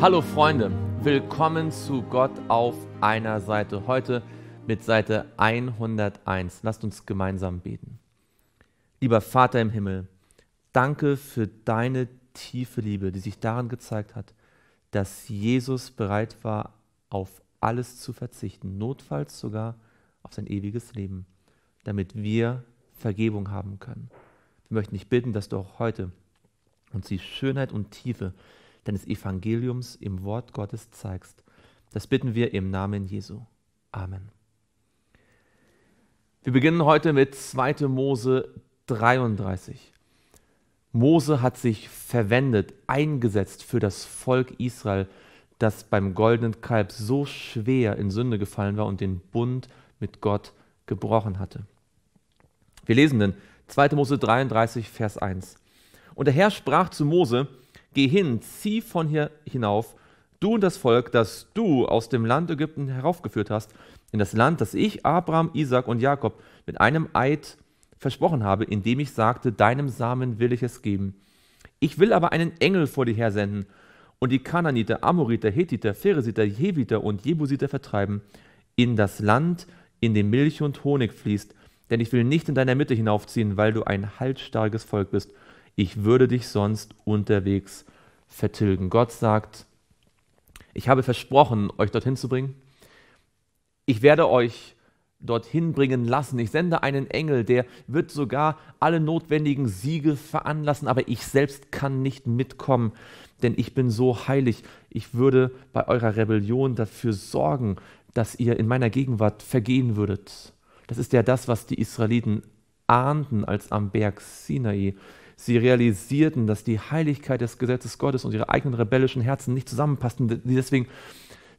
Hallo Freunde, willkommen zu Gott auf einer Seite. Heute mit Seite 101. Lasst uns gemeinsam beten. Lieber Vater im Himmel, danke für deine tiefe Liebe, die sich daran gezeigt hat, dass Jesus bereit war, auf alles zu verzichten, notfalls sogar auf sein ewiges Leben, damit wir Vergebung haben können. Wir möchten dich bitten, dass du auch heute uns die Schönheit und Tiefe deines Evangeliums im Wort Gottes zeigst. Das bitten wir im Namen Jesu. Amen. Wir beginnen heute mit 2. Mose 33. Mose hat sich verwendet, eingesetzt für das Volk Israel, das beim goldenen Kalb so schwer in Sünde gefallen war und den Bund mit Gott gebrochen hatte. Wir lesen dann 2. Mose 33, Vers 1. Und der Herr sprach zu Mose, Geh hin, zieh von hier hinauf, du und das Volk, das du aus dem Land Ägypten heraufgeführt hast, in das Land, das ich Abraham, Isaac und Jakob mit einem Eid versprochen habe, indem ich sagte, deinem Samen will ich es geben. Ich will aber einen Engel vor dir hersenden und die Kananiter, Amoriter, Hethiter, Pheresiter, Jeviter und Jebusiter vertreiben in das Land, in dem Milch und Honig fließt, denn ich will nicht in deiner Mitte hinaufziehen, weil du ein halsstarkes Volk bist ich würde dich sonst unterwegs vertilgen. Gott sagt, ich habe versprochen, euch dorthin zu bringen. Ich werde euch dorthin bringen lassen. Ich sende einen Engel, der wird sogar alle notwendigen Siege veranlassen, aber ich selbst kann nicht mitkommen, denn ich bin so heilig. Ich würde bei eurer Rebellion dafür sorgen, dass ihr in meiner Gegenwart vergehen würdet. Das ist ja das, was die Israeliten ahnten, als am Berg Sinai Sie realisierten, dass die Heiligkeit des Gesetzes Gottes und ihre eigenen rebellischen Herzen nicht zusammenpassten, die deswegen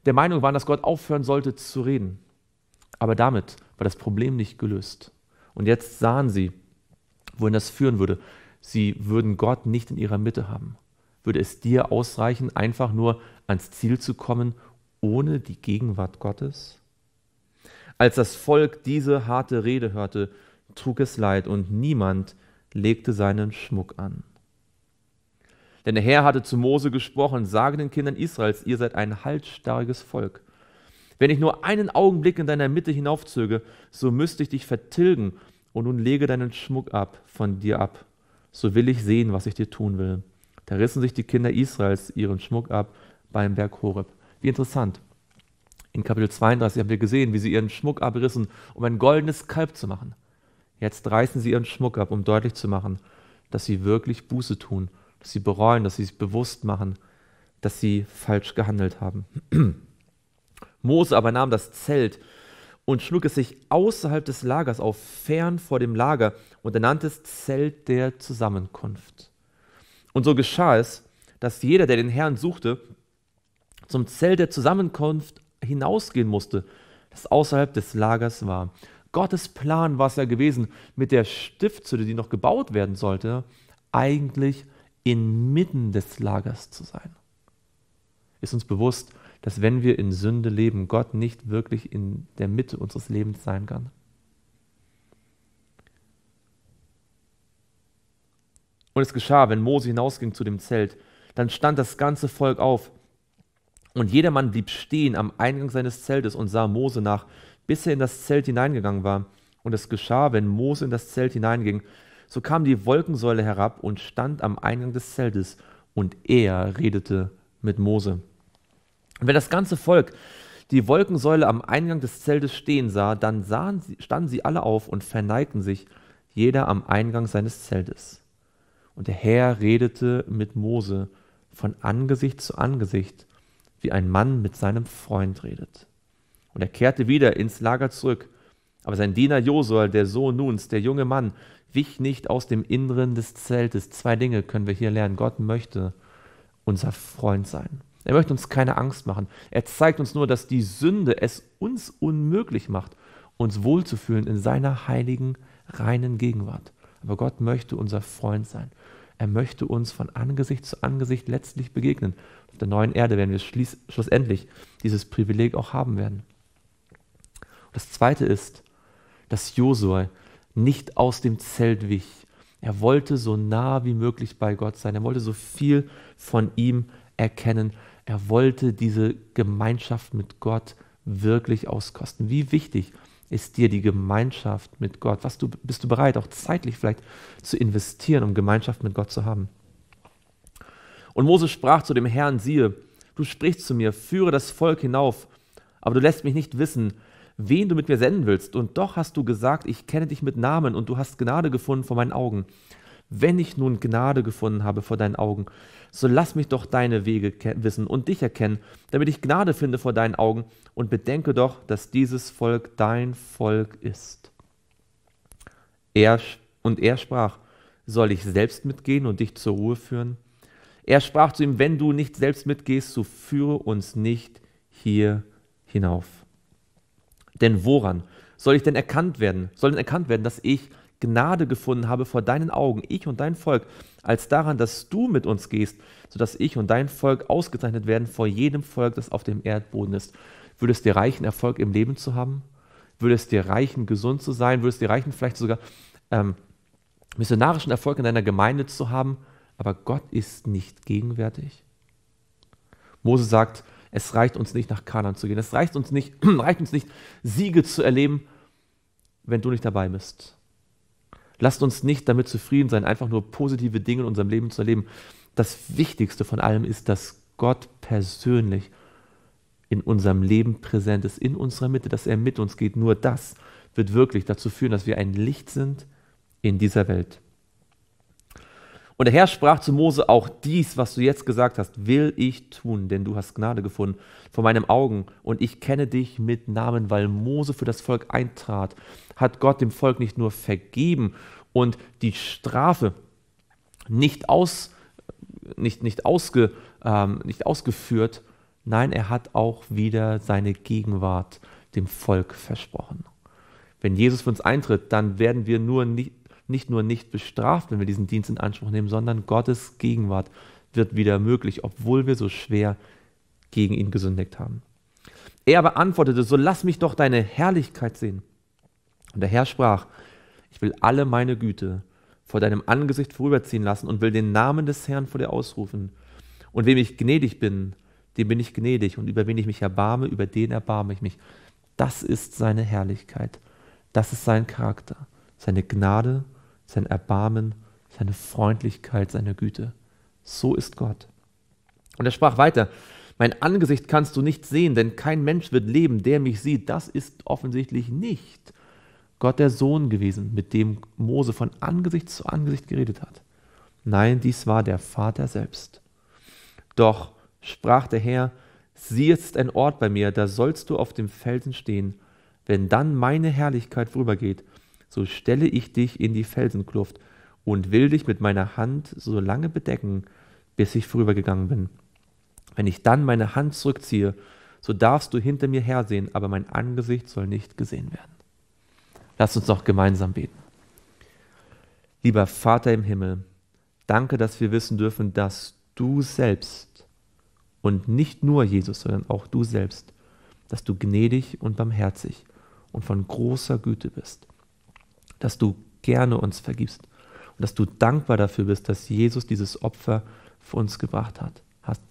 der Meinung waren, dass Gott aufhören sollte zu reden. Aber damit war das Problem nicht gelöst. Und jetzt sahen sie, wohin das führen würde. Sie würden Gott nicht in ihrer Mitte haben. Würde es dir ausreichen, einfach nur ans Ziel zu kommen, ohne die Gegenwart Gottes? Als das Volk diese harte Rede hörte, trug es Leid und niemand legte seinen Schmuck an. Denn der Herr hatte zu Mose gesprochen, sage den Kindern Israels, ihr seid ein halsstarriges Volk. Wenn ich nur einen Augenblick in deiner Mitte hinaufzöge, so müsste ich dich vertilgen, und nun lege deinen Schmuck ab von dir ab, so will ich sehen, was ich dir tun will. Da rissen sich die Kinder Israels ihren Schmuck ab beim Berg Horeb. Wie interessant. In Kapitel 32 haben wir gesehen, wie sie ihren Schmuck abrissen, um ein goldenes Kalb zu machen. Jetzt reißen sie ihren Schmuck ab, um deutlich zu machen, dass sie wirklich Buße tun, dass sie bereuen, dass sie es bewusst machen, dass sie falsch gehandelt haben. Mose aber nahm das Zelt und schlug es sich außerhalb des Lagers auf, fern vor dem Lager, und er nannte es Zelt der Zusammenkunft. Und so geschah es, dass jeder, der den Herrn suchte, zum Zelt der Zusammenkunft hinausgehen musste, das außerhalb des Lagers war. Gottes Plan war es ja gewesen, mit der Stiftshütte, die noch gebaut werden sollte, eigentlich inmitten des Lagers zu sein. Ist uns bewusst, dass wenn wir in Sünde leben, Gott nicht wirklich in der Mitte unseres Lebens sein kann. Und es geschah, wenn Mose hinausging zu dem Zelt, dann stand das ganze Volk auf. Und jedermann blieb stehen am Eingang seines Zeltes und sah Mose nach, bis er in das Zelt hineingegangen war. Und es geschah, wenn Mose in das Zelt hineinging, so kam die Wolkensäule herab und stand am Eingang des Zeltes, und er redete mit Mose. Und wenn das ganze Volk die Wolkensäule am Eingang des Zeltes stehen sah, dann sie, standen sie alle auf und verneigten sich, jeder am Eingang seines Zeltes. Und der Herr redete mit Mose von Angesicht zu Angesicht, wie ein Mann mit seinem Freund redet. Und er kehrte wieder ins Lager zurück. Aber sein Diener Josol, der Sohn Nuns, der junge Mann, wich nicht aus dem Inneren des Zeltes. Zwei Dinge können wir hier lernen. Gott möchte unser Freund sein. Er möchte uns keine Angst machen. Er zeigt uns nur, dass die Sünde es uns unmöglich macht, uns wohlzufühlen in seiner heiligen, reinen Gegenwart. Aber Gott möchte unser Freund sein. Er möchte uns von Angesicht zu Angesicht letztlich begegnen. Auf der neuen Erde werden wir schlussendlich dieses Privileg auch haben werden. Und das Zweite ist, dass Josua nicht aus dem Zelt wich. Er wollte so nah wie möglich bei Gott sein. Er wollte so viel von ihm erkennen. Er wollte diese Gemeinschaft mit Gott wirklich auskosten. Wie wichtig ist dir die Gemeinschaft mit Gott? Was du, bist du bereit, auch zeitlich vielleicht zu investieren, um Gemeinschaft mit Gott zu haben? Und Mose sprach zu dem Herrn, siehe, du sprichst zu mir, führe das Volk hinauf, aber du lässt mich nicht wissen, wen du mit mir senden willst. Und doch hast du gesagt, ich kenne dich mit Namen und du hast Gnade gefunden vor meinen Augen. Wenn ich nun Gnade gefunden habe vor deinen Augen, so lass mich doch deine Wege wissen und dich erkennen, damit ich Gnade finde vor deinen Augen und bedenke doch, dass dieses Volk dein Volk ist. Er, und er sprach, soll ich selbst mitgehen und dich zur Ruhe führen? Er sprach zu ihm, wenn du nicht selbst mitgehst, so führe uns nicht hier hinauf. Denn woran soll ich denn erkannt werden? Soll denn erkannt werden, dass ich Gnade gefunden habe vor deinen Augen, ich und dein Volk, als daran, dass du mit uns gehst, sodass ich und dein Volk ausgezeichnet werden vor jedem Volk, das auf dem Erdboden ist. Würde es dir reichen, Erfolg im Leben zu haben? Würde es dir reichen, gesund zu sein? Würde es dir reichen, vielleicht sogar ähm, missionarischen Erfolg in deiner Gemeinde zu haben? Aber Gott ist nicht gegenwärtig. Mose sagt, es reicht uns nicht, nach Kanan zu gehen. Es reicht uns nicht, reicht uns nicht, Siege zu erleben, wenn du nicht dabei bist. Lasst uns nicht damit zufrieden sein, einfach nur positive Dinge in unserem Leben zu erleben. Das Wichtigste von allem ist, dass Gott persönlich in unserem Leben präsent ist, in unserer Mitte, dass er mit uns geht. Nur das wird wirklich dazu führen, dass wir ein Licht sind in dieser Welt. Und der Herr sprach zu Mose, auch dies, was du jetzt gesagt hast, will ich tun, denn du hast Gnade gefunden vor meinen Augen und ich kenne dich mit Namen, weil Mose für das Volk eintrat, hat Gott dem Volk nicht nur vergeben und die Strafe nicht, aus, nicht, nicht, ausge, ähm, nicht ausgeführt, nein, er hat auch wieder seine Gegenwart dem Volk versprochen. Wenn Jesus für uns eintritt, dann werden wir nur nicht, nicht nur nicht bestraft, wenn wir diesen Dienst in Anspruch nehmen, sondern Gottes Gegenwart wird wieder möglich, obwohl wir so schwer gegen ihn gesündigt haben. Er aber antwortete, so lass mich doch deine Herrlichkeit sehen. Und der Herr sprach, ich will alle meine Güte vor deinem Angesicht vorüberziehen lassen und will den Namen des Herrn vor dir ausrufen. Und wem ich gnädig bin, dem bin ich gnädig und über wen ich mich erbarme, über den erbarme ich mich. Das ist seine Herrlichkeit. Das ist sein Charakter, seine Gnade sein Erbarmen, seine Freundlichkeit, seine Güte. So ist Gott. Und er sprach weiter, mein Angesicht kannst du nicht sehen, denn kein Mensch wird leben, der mich sieht. Das ist offensichtlich nicht Gott der Sohn gewesen, mit dem Mose von Angesicht zu Angesicht geredet hat. Nein, dies war der Vater selbst. Doch sprach der Herr, sieh jetzt ein Ort bei mir, da sollst du auf dem Felsen stehen. Wenn dann meine Herrlichkeit vorübergeht so stelle ich dich in die Felsenkluft und will dich mit meiner Hand so lange bedecken, bis ich vorübergegangen bin. Wenn ich dann meine Hand zurückziehe, so darfst du hinter mir hersehen, aber mein Angesicht soll nicht gesehen werden. Lass uns noch gemeinsam beten. Lieber Vater im Himmel, danke, dass wir wissen dürfen, dass du selbst und nicht nur Jesus, sondern auch du selbst, dass du gnädig und barmherzig und von großer Güte bist dass du gerne uns vergibst und dass du dankbar dafür bist, dass Jesus dieses Opfer für uns gebracht hat. Hast.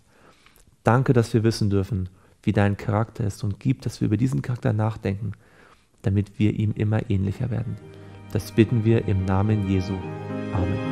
Danke, dass wir wissen dürfen, wie dein Charakter ist und gib, dass wir über diesen Charakter nachdenken, damit wir ihm immer ähnlicher werden. Das bitten wir im Namen Jesu. Amen.